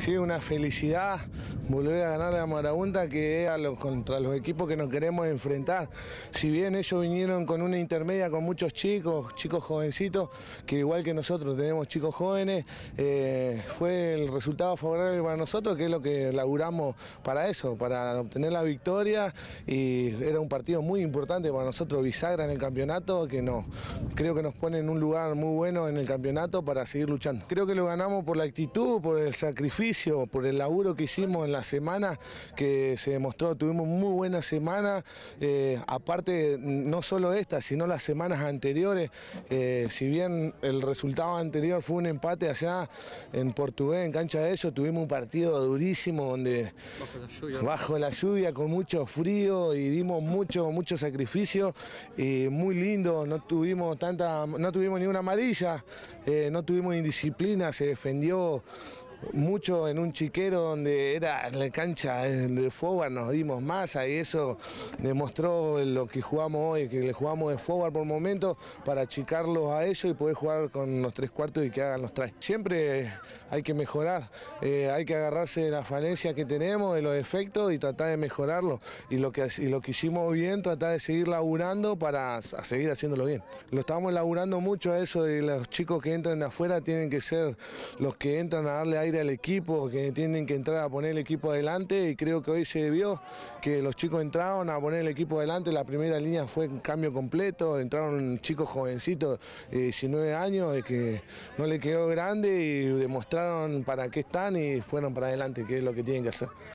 Sí, una felicidad volver a ganar la Marabunta, que es contra los equipos que nos queremos enfrentar. Si bien ellos vinieron con una intermedia con muchos chicos, chicos jovencitos, que igual que nosotros tenemos chicos jóvenes, eh, fue el resultado favorable para nosotros, que es lo que laburamos para eso, para obtener la victoria. Y era un partido muy importante para nosotros, bisagra en el campeonato, que creo que nos pone en un lugar muy bueno en el campeonato para seguir luchando. Creo que lo ganamos por la actitud, por el sacrificio por el laburo que hicimos en la semana, que se demostró, tuvimos muy buena semana, eh, aparte no solo esta, sino las semanas anteriores, eh, si bien el resultado anterior fue un empate allá en Portugués, en cancha de ellos, tuvimos un partido durísimo donde bajo la lluvia, con mucho frío y dimos mucho, mucho sacrificio, y muy lindo, no tuvimos tanta, no tuvimos ni una amarilla, eh, no tuvimos indisciplina, se defendió mucho en un chiquero donde era la cancha de fútbol nos dimos masa y eso demostró lo que jugamos hoy, que le jugamos de fútbol por momento para achicarlos a ellos y poder jugar con los tres cuartos y que hagan los tres. Siempre hay que mejorar, eh, hay que agarrarse de la falencia que tenemos, de los defectos y tratar de mejorarlo. Y lo, que, y lo que hicimos bien, tratar de seguir laburando para seguir haciéndolo bien. Lo estamos laburando mucho eso de los chicos que entran de afuera tienen que ser los que entran a darle aire al equipo, que tienen que entrar a poner el equipo adelante y creo que hoy se vio que los chicos entraron a poner el equipo adelante, la primera línea fue cambio completo, entraron chicos jovencitos, eh, de 19 años, de que no le quedó grande y demostraron para qué están y fueron para adelante, que es lo que tienen que hacer.